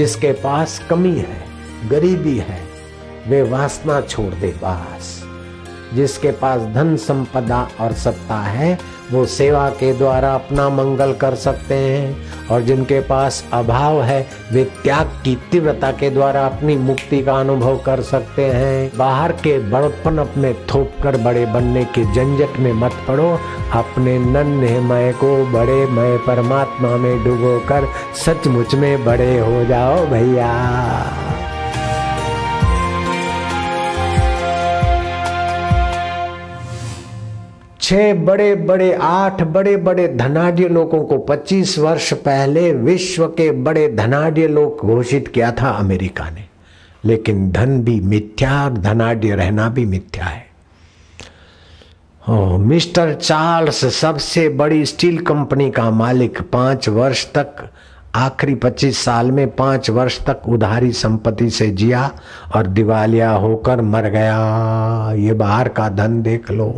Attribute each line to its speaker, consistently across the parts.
Speaker 1: जिसके पास कमी है गरीबी है वे वासना छोड़ दे पास जिसके पास धन संपदा और सत्ता है वो सेवा के द्वारा अपना मंगल कर सकते हैं और जिनके पास अभाव है वे त्याग की तीव्रता के द्वारा अपनी मुक्ति का अनुभव कर सकते हैं बाहर के बड़पन अपने थोप कर बड़े बनने के झंझट में मत पड़ो अपने नन्हे मय को बड़े मय परमात्मा में डुबो कर सचमुच में बड़े हो जाओ भैया छह बड़े बड़े आठ बड़े बड़े धनाढ़ लोगों को 25 वर्ष पहले विश्व के बड़े धनाढ़ लोग घोषित किया था अमेरिका ने लेकिन धन भी मिथ्या धनाढ़ रहना भी मिथ्या है ओ, हाँ, मिस्टर चार्ल्स सबसे बड़ी स्टील कंपनी का मालिक पांच वर्ष तक आखिरी पच्चीस साल में पांच वर्ष तक उधारी संपत्ति से जिया और दिवालिया होकर मर गया ये बाहर का धन देख लो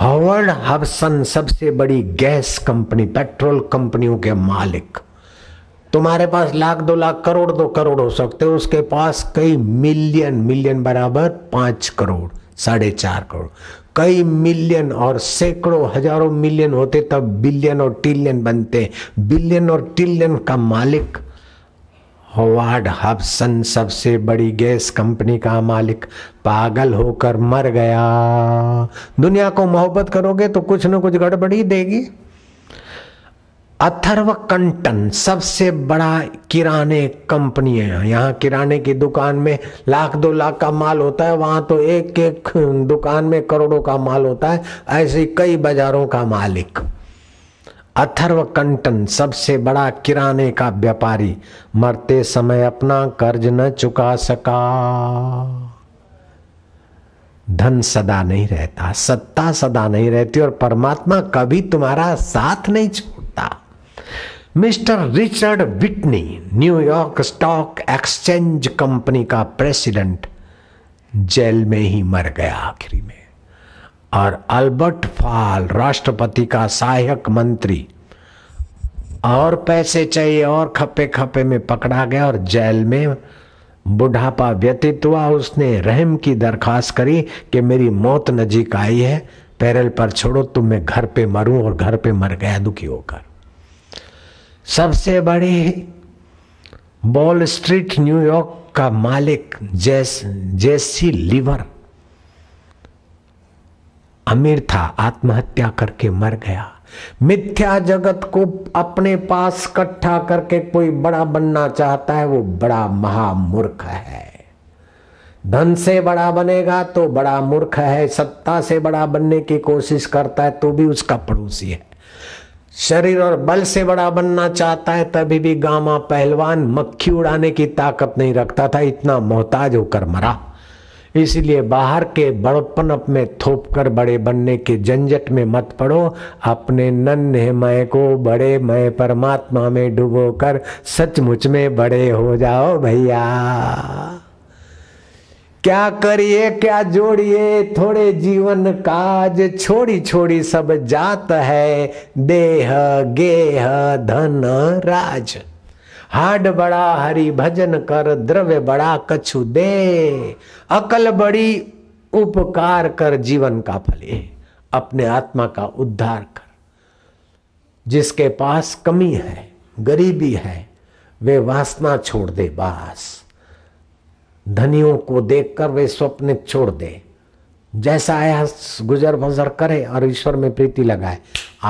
Speaker 1: हॉवर्ड हबसन सबसे बड़ी गैस कंपनी पेट्रोल कंपनियों के मालिक तुम्हारे पास लाख दो लाख करोड़ दो करोड़ हो सकते हो उसके पास कई मिलियन मिलियन बराबर पांच करोड़ साढ़े चार करोड़ कई मिलियन और सैकड़ों हजारों मिलियन होते तब बिलियन और ट्रिलियन बनते बिलियन और ट्रिलियन का मालिक हॉवार्ड हबसन सबसे बड़ी गैस कंपनी का मालिक पागल होकर मर गया दुनिया को मोहब्बत करोगे तो कुछ न कुछ गड़बड़ी देगी अथर्व कंटन सबसे बड़ा किराने कंपनी है यहाँ किराने की दुकान में लाख दो लाख का माल होता है वहां तो एक एक दुकान में करोड़ों का माल होता है ऐसे कई बाजारों का मालिक अथर्व कंटन सबसे बड़ा किराने का व्यापारी मरते समय अपना कर्ज न चुका सका धन सदा नहीं रहता सत्ता सदा नहीं रहती और परमात्मा कभी तुम्हारा साथ नहीं छोड़ता mister Richard Whitney New York stock exchange company का प्रेसिडेंट जेल में ही मर गया आखिरी में और अल्बर्ट फाल राष्ट्रपति का सहायक मंत्री और पैसे चाहिए और खपे खपे में पकड़ा गया और जेल में बुढ़ापा व्यतीत हुआ उसने रहम की दरखास्त करी कि मेरी मौत नजीक आई है पैरल पर छोड़ो तुम मैं घर पे मरूं और घर पे मर गया दुखी होकर सबसे बड़े बॉल स्ट्रीट न्यूयॉर्क का मालिक जेस जेसी लिवर अमीर था आत्महत्या करके मर गया मिथ्या जगत को अपने पास इकट्ठा करके कोई बड़ा बनना चाहता है वो बड़ा महामूर्ख है धन से बड़ा बनेगा तो बड़ा मूर्ख है सत्ता से बड़ा बनने की कोशिश करता है तो भी उसका पड़ोसी है शरीर और बल से बड़ा बनना चाहता है तभी भी गामा पहलवान मक्खी उड़ाने की ताकत नहीं रखता था इतना मोहताज होकर मरा इसलिए बाहर के बड़पन में थोप कर बड़े बनने के झंझट में मत पड़ो अपने नन्हे मय को बड़े मय परमात्मा में डुबो कर सचमुच में बड़े हो जाओ भैया क्या करिए क्या जोड़िए थोड़े जीवन काज छोड़ी छोड़ी सब जात है देह गेह धन राज हाड बड़ा हरि भजन कर द्रव्य बड़ा कछु दे अकल बड़ी उपकार कर जीवन का फले अपने आत्मा का उद्धार कर जिसके पास कमी है गरीबी है वे वासना छोड़ दे बास धनियों को देखकर वे स्वप्न छोड़ दे जैसा आया गुजर बजर करे और ईश्वर में प्रीति लगाए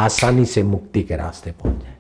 Speaker 1: आसानी से मुक्ति के रास्ते पहुंच जाए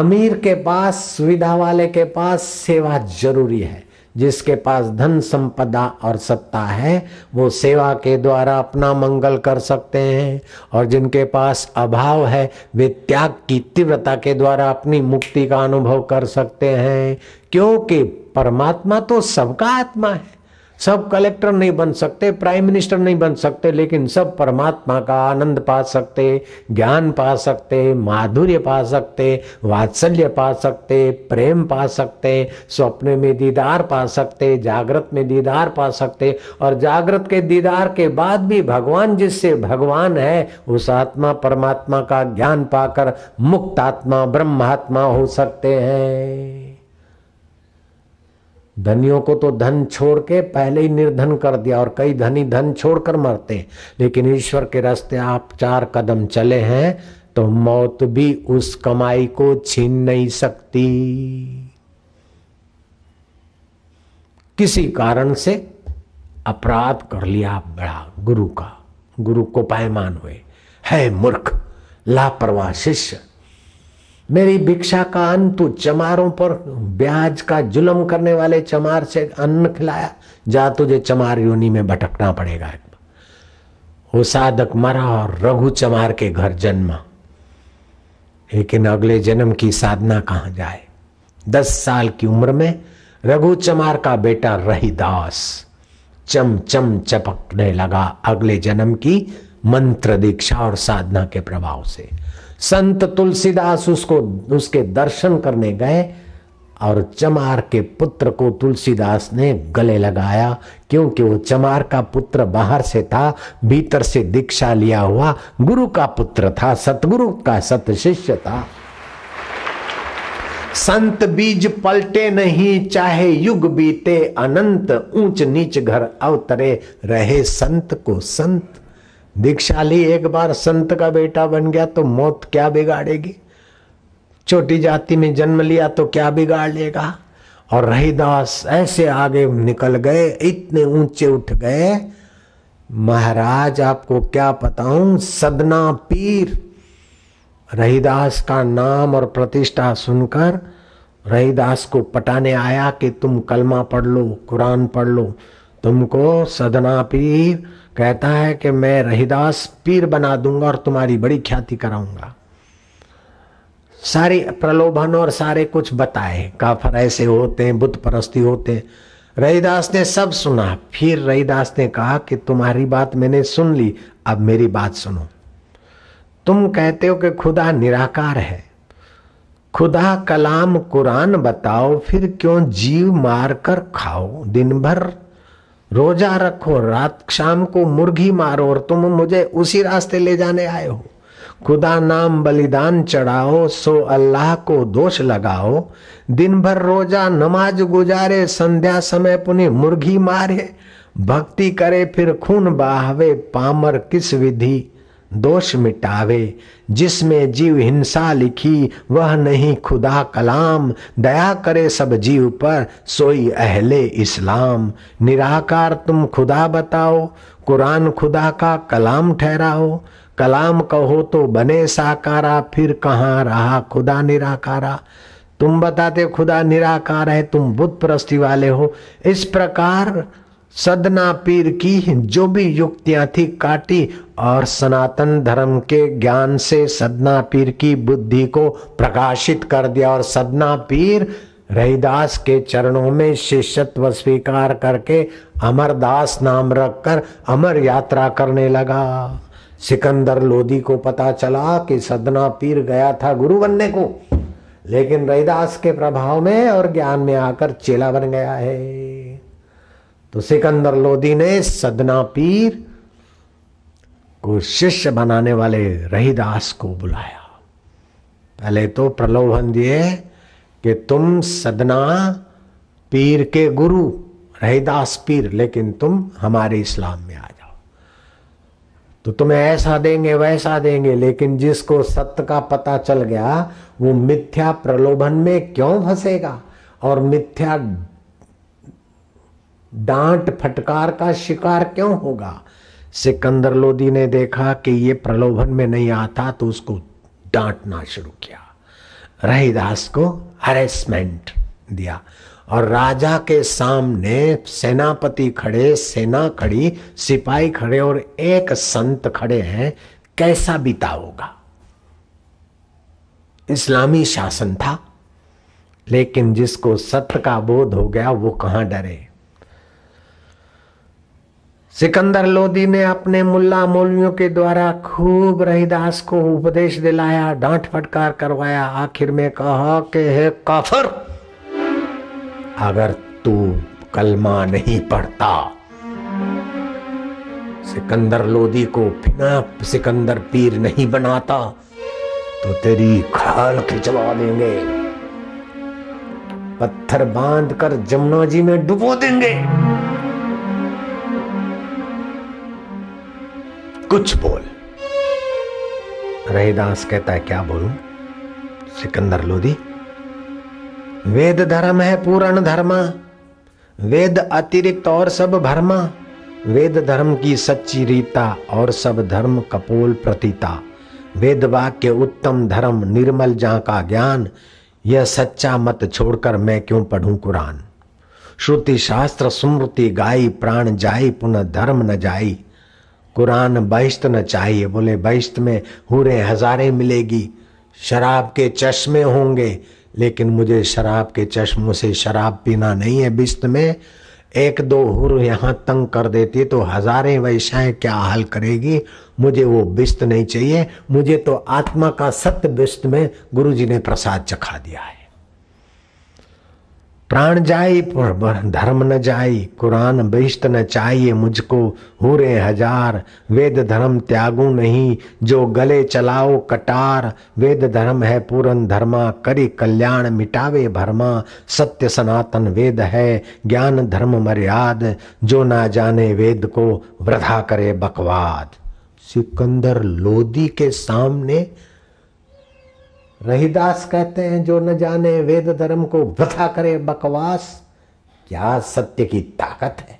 Speaker 1: अमीर के पास सुविधा वाले के पास सेवा जरूरी है जिसके पास धन संपदा और सत्ता है वो सेवा के द्वारा अपना मंगल कर सकते हैं और जिनके पास अभाव है वे त्याग की तीव्रता के द्वारा अपनी मुक्ति का अनुभव कर सकते हैं क्योंकि परमात्मा तो सबका आत्मा है सब कलेक्टर नहीं बन सकते प्राइम मिनिस्टर नहीं बन सकते लेकिन सब परमात्मा का आनंद पा सकते ज्ञान पा सकते माधुर्य पा सकते वात्सल्य पा सकते प्रेम पा सकते स्वप्न में दीदार पा सकते जागृत में दीदार पा सकते और जागृत के दीदार के बाद भी भगवान जिससे भगवान है उस आत्मा परमात्मा का ज्ञान पाकर मुक्त आत्मा ब्रह्मात्मा हो सकते हैं धनियों को तो धन छोड़ के पहले ही निर्धन कर दिया और कई धनी धन छोड़कर मरते लेकिन ईश्वर के रास्ते आप चार कदम चले हैं तो मौत भी उस कमाई को छीन नहीं सकती किसी कारण से अपराध कर लिया आप बड़ा गुरु का गुरु को पायमान हुए है मूर्ख लापरवाह शिष्य मेरी भिक्षा का अन्न तू चमारों पर ब्याज का जुलम करने वाले चमार से अन्न खिलाया जा तुझे चमार योनि में भटकना पड़ेगा वो साधक मरा और रघु चमार के घर जन्मा लेकिन अगले जन्म की साधना कहा जाए दस साल की उम्र में रघु चमार का बेटा रहीदास चम चम चपकने लगा अगले जन्म की मंत्र दीक्षा और साधना के प्रभाव से संत तुलसीदास उसको उसके दर्शन करने गए और चमार के पुत्र को तुलसीदास ने गले लगाया क्योंकि वो चमार का पुत्र बाहर से था भीतर से दीक्षा लिया हुआ गुरु का पुत्र था सतगुरु का सत शिष्य था संत बीज पलटे नहीं चाहे युग बीते अनंत ऊंच नीच घर अवतरे रहे संत को संत दीक्षाली एक बार संत का बेटा बन गया तो मौत क्या बिगाड़ेगी छोटी जाति में जन्म लिया तो क्या बिगाड़ लेगा और रहीदास ऐसे आगे निकल गए इतने ऊंचे उठ गए महाराज आपको क्या बताऊं सदना पीर रहीदास का नाम और प्रतिष्ठा सुनकर रहीदास को पटाने आया कि तुम कलमा पढ़ लो कुरान पढ़ लो तुमको सदना पीर कहता है कि मैं रहीदास पीर बना दूंगा और तुम्हारी बड़ी ख्याति कराऊंगा सारी प्रलोभन और सारे कुछ बताए काफर ऐसे होते हैं बुद्ध परस्ती होते रहीदास ने सब सुना फिर रहीदास ने कहा कि तुम्हारी बात मैंने सुन ली अब मेरी बात सुनो तुम कहते हो कि खुदा निराकार है खुदा कलाम कुरान बताओ फिर क्यों जीव मार कर खाओ दिन भर रोजा रखो रात शाम को मुर्गी मारो और तुम मुझे उसी रास्ते ले जाने आए हो खुदा नाम बलिदान चढ़ाओ सो अल्लाह को दोष लगाओ दिन भर रोजा नमाज गुजारे संध्या समय पुनः मुर्गी मारे भक्ति करे फिर खून बहावे पामर किस विधि दोष मिटावे जिसमें जीव हिंसा लिखी वह नहीं खुदा कलाम दया करे सब जीव पर सोई अहले इस्लाम निराकार तुम खुदा बताओ कुरान खुदा का कलाम ठहराओ कलाम कहो तो बने साकारा फिर कहाँ रहा खुदा निराकारा तुम बताते खुदा निराकार है तुम बुद्ध प्रस्ती वाले हो इस प्रकार सदना पीर की जो भी युक्तियां थी काटी और सनातन धर्म के ज्ञान से सदना पीर की बुद्धि को प्रकाशित कर दिया और सदना पीर रहीदास के चरणों में शिष्यत्व स्वीकार करके अमरदास नाम रखकर अमर यात्रा करने लगा सिकंदर लोधी को पता चला कि सदना पीर गया था गुरु बनने को लेकिन रहीदास के प्रभाव में और ज्ञान में आकर चेला बन गया है तो सिकंदर लोधी ने सदना पीर को शिष्य बनाने वाले रहीदास को बुलाया पहले तो प्रलोभन दिए कि तुम सदना पीर के गुरु रहीदास पीर लेकिन तुम हमारे इस्लाम में आ जाओ तो तुम्हें ऐसा देंगे वैसा देंगे लेकिन जिसको सत्य का पता चल गया वो मिथ्या प्रलोभन में क्यों फंसेगा और मिथ्या डांट फटकार का शिकार क्यों होगा सिकंदर लोदी ने देखा कि ये प्रलोभन में नहीं आता तो उसको डांटना शुरू किया रहीदास को हरेसमेंट दिया और राजा के सामने सेनापति खड़े सेना खड़ी सिपाही खड़े और एक संत खड़े हैं कैसा बीता होगा इस्लामी शासन था लेकिन जिसको सत्य का बोध हो गया वो कहां डरे सिकंदर लोदी ने अपने मुल्ला मौलवियों के द्वारा खूब रहीदास को उपदेश दिलाया डांट फटकार करवाया आखिर में कहा कि हे काफर अगर तू कलमा नहीं पढ़ता सिकंदर लोदी को बिना सिकंदर पीर नहीं बनाता तो तेरी खाल खिंचवा देंगे पत्थर बांध कर जमुना जी में डुबो देंगे कुछ बोल रहीदास कहता है क्या बोलू सिकंदर लोधी वेद धर्म है पूर्ण धर्म वेद अतिरिक्त और सब भर्मा वेद धर्म की सच्ची रीता और सब धर्म कपोल प्रतीता वेद वाक्य उत्तम धर्म निर्मल जहां का ज्ञान यह सच्चा मत छोड़कर मैं क्यों पढ़ूं कुरान श्रुति शास्त्र स्मृति गाई प्राण जाई पुनः धर्म न जाई कुरान बहिश्त न चाहिए बोले बहिश्त में हूरे हजारें मिलेगी शराब के चश्मे होंगे लेकिन मुझे शराब के चश्मों से शराब पीना नहीं है बिस्त में एक दो हुर यहाँ तंग कर देती तो हजारें वैशाएं क्या हल करेगी मुझे वो बिस्त नहीं चाहिए मुझे तो आत्मा का सत्य बिस्त में गुरुजी ने प्रसाद चखा दिया है प्राण जाए धर्म न जाई कुरान बहिष्त न चाहिए मुझको हूरे हजार वेद धर्म त्यागू नहीं जो गले चलाओ कटार वेद धर्म है पूरन धर्मा करी कल्याण मिटावे भरमा सत्य सनातन वेद है ज्ञान धर्म मर्याद जो ना जाने वेद को वृथा करे बकवाद सिकंदर लोदी के सामने रहीदास कहते हैं जो न जाने वेद धर्म को वृथा करे बकवास क्या सत्य की ताकत है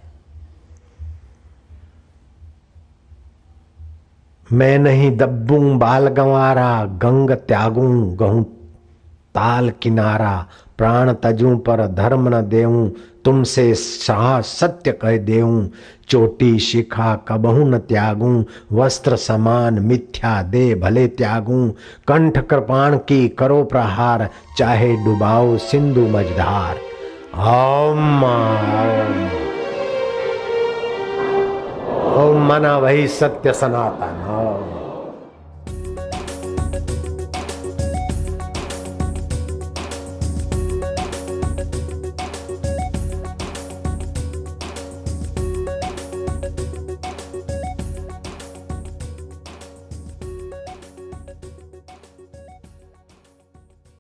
Speaker 1: मैं नहीं दब्बू बाल गंवारा गंग त्यागू गहू ताल किनारा प्राण तजू पर धर्म न देऊं तुमसे शाह सत्य कह देऊं चोटी शिखा कबहू न त्यागूं वस्त्र समान मिथ्या दे भले त्यागूं कंठ कृपाण की करो प्रहार चाहे डुबाओ सिंधु मझधार मना वही सत्य सनातन